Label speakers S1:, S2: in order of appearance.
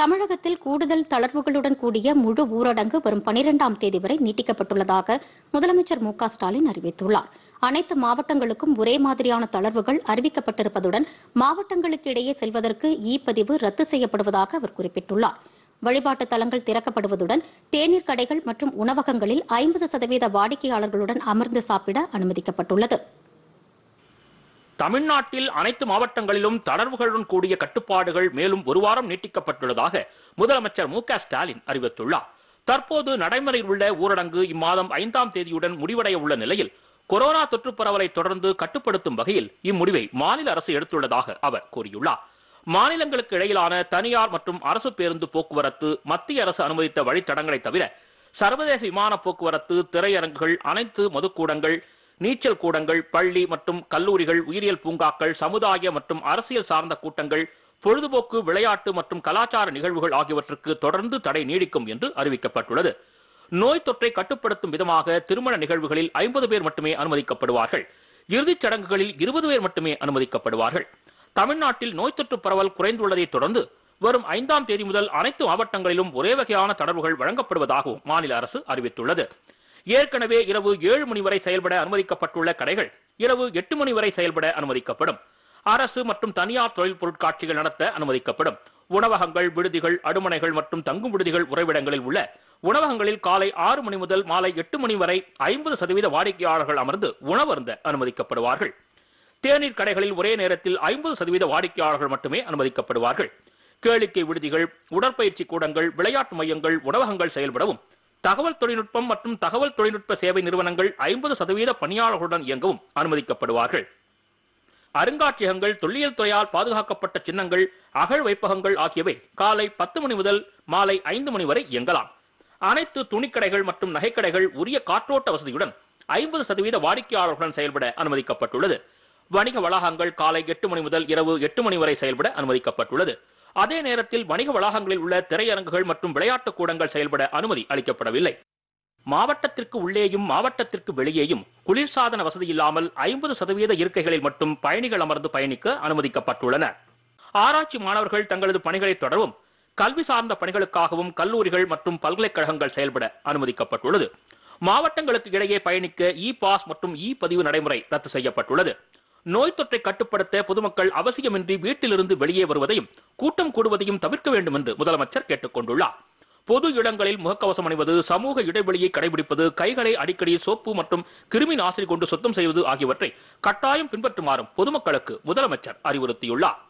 S1: தமிழகத்தில் கூடுதல் தளர்வுகளுடன் கூடிய முழு ஊரடங்கு வரும் பனிரெண்டாம் தேதி வரை நீட்டிக்கப்பட்டுள்ளதாக முதலமைச்சர் மு ஸ்டாலின் அறிவித்துள்ளார் அனைத்து மாவட்டங்களுக்கும் ஒரே மாதிரியான தளர்வுகள் அறிவிக்கப்பட்டிருப்பதுடன் மாவட்டங்களுக்கு இடையே செல்வதற்கு இ பதிவு ரத்து செய்யப்படுவதாக அவர் குறிப்பிட்டுள்ளார் வழிபாட்டு தலங்கள் திறக்கப்படுவதுடன் தேநீர் கடைகள் மற்றும் உணவகங்களில் ஐம்பது சதவீத வாடிக்கையாளர்களுடன் அமர்ந்து சாப்பிட அனுமதிக்கப்பட்டுள்ளது
S2: தமிழ்நாட்டில் அனைத்து மாவட்டங்களிலும் தளர்வுகளுடன் கூடிய கட்டுப்பாடுகள் மேலும் ஒரு வாரம் நீட்டிக்கப்பட்டுள்ளதாக முதலமைச்சர் மு ஸ்டாலின் அறிவித்துள்ளார் தற்போது நடைமுறையில் உள்ள ஊரடங்கு இம்மாதம் ஐந்தாம் தேதியுடன் முடிவடைய உள்ள நிலையில் கொரோனா தொற்று பரவலை தொடர்ந்து கட்டுப்படுத்தும் வகையில் இம்முடிவை மாநில அரசு எடுத்துள்ளதாக அவர் கூறியுள்ளார் மாநிலங்களுக்கு இடையிலான தனியார் மற்றும் அரசு பேருந்து போக்குவரத்து மத்திய அரசு அனுமதித்த வழித்தடங்களை தவிர சர்வதேச விமான போக்குவரத்து திரையரங்குகள் அனைத்து மதுக்கூடங்கள் நீச்சல் கூடங்கள் பள்ளி மற்றும் கல்லூரிகள் உயிரியல் பூங்காக்கள் சமுதாய மற்றும் அரசியல் சார்ந்த கூட்டங்கள் பொழுதுபோக்கு விளையாட்டு மற்றும் கலாச்சார நிகழ்வுகள் ஆகியவற்றுக்கு தொடர்ந்து தடை நீடிக்கும் என்று அறிவிக்கப்பட்டுள்ளது நோய் தொற்றை கட்டுப்படுத்தும் விதமாக திருமண நிகழ்வுகளில் ஐம்பது பேர் மட்டுமே அனுமதிக்கப்படுவார்கள் இறுதிச் சடங்குகளில் இருபது பேர் மட்டுமே அனுமதிக்கப்படுவார்கள் தமிழ்நாட்டில் நோய் தொற்று பரவல் குறைந்துள்ளதை தொடர்ந்து வரும் ஐந்தாம் தேதி முதல் அனைத்து மாவட்டங்களிலும் ஒரே வகையான தளர்வுகள் வழங்கப்படுவதாகவும் மாநில அரசு அறிவித்துள்ளது ஏற்கனவே இரவு ஏழு மணி வரை செயல்பட அனுமதிக்கப்பட்டுள்ள கடைகள் இரவு எட்டு மணி வரை செயல்பட அனுமதிக்கப்படும் அரசு மற்றும் தனியார் தொழில் பொருட்காட்சிகள் நடத்த அனுமதிக்கப்படும் உணவகங்கள் விடுதிகள் அடுமனைகள் மற்றும் தங்கும் விடுதிகள் உறைவிடங்களில் உள்ள உணவகங்களில் காலை ஆறு மணி முதல் மாலை எட்டு மணி வரை ஐம்பது சதவீத வாடிக்கையாளர்கள் அமர்ந்து உணவருந்த அனுமதிக்கப்படுவார்கள் தேநீர் கடைகளில் ஒரே நேரத்தில் ஐம்பது சதவீத வாடிக்கையாளர்கள் மட்டுமே அனுமதிக்கப்படுவார்கள் கேளிக்கை விடுதிகள் உடற்பயிற்சி கூடங்கள் விளையாட்டு மையங்கள் உணவகங்கள் செயல்படவும் தகவல் தொழில்நுட்பம் மற்றும் தகவல் தொழில்நுட்ப சேவை நிறுவனங்கள் ஐம்பது சதவீத பணியாளர்களுடன் இயங்கவும் அனுமதிக்கப்படுவார்கள் அருங்காட்சியகங்கள் தொல்லியல் துறையால் பாதுகாக்கப்பட்ட சின்னங்கள் அகழ் வைப்பகங்கள் ஆகியவை காலை பத்து மணி முதல் மாலை ஐந்து மணி வரை இயங்கலாம் அனைத்து துணிக்கடைகள் மற்றும் நகைக்கடைகள் உரிய காற்றோட்ட வசதியுடன் ஐம்பது சதவீத வாடிக்கையாளர்களுடன் செயல்பட அனுமதிக்கப்பட்டுள்ளது வணிக வளாகங்கள் காலை எட்டு மணி முதல் இரவு எட்டு மணி வரை செயல்பட அனுமதிக்கப்பட்டுள்ளது அதே நேரத்தில் வணிக வளாகங்களில் உள்ள திரையரங்குகள் மற்றும் விளையாட்டுக் கூடங்கள் செயல்பட அனுமதி அளிக்கப்படவில்லை மாவட்டத்திற்கு உள்ளேயும் மாவட்டத்திற்கு வெளியேயும் குளிர்சாதன வசதி இல்லாமல் ஐம்பது சதவீத இருக்கைகளில் மட்டும் பயணிகள் அமர்ந்து பயணிக்க அனுமதிக்கப்பட்டுள்ளன ஆராய்ச்சி மாணவர்கள் தங்களது பணிகளை தொடரவும் கல்வி சார்ந்த பணிகளுக்காகவும் கல்லூரிகள் மற்றும் பல்கலைக்கழகங்கள் செயல்பட அனுமதிக்கப்பட்டுள்ளது மாவட்டங்களுக்கு இடையே பயணிக்க இ பாஸ் மற்றும் இ பதிவு நடைமுறை ரத்து செய்யப்பட்டுள்ளது நோய் தொற்றை கட்டுப்படுத்த பொதுமக்கள் அவசியமின்றி வீட்டிலிருந்து வெளியே வருவதையும் கூட்டம் கூடுவதையும் தவிர்க்க வேண்டும் என்று முதலமைச்சர் கேட்டுக் கொண்டுள்ளார் பொது இடங்களில் முகக்கவசம் அணிவது சமூக இடைவெளியை கடைபிடிப்பது கைகளை அடிக்கடி சோப்பு மற்றும் கிருமி நாசினி கொண்டு சுத்தம் செய்வது ஆகியவற்றை கட்டாயம் பின்பற்றுமாறும் பொதுமக்களுக்கு முதலமைச்சர் அறிவுறுத்தியுள்ளார்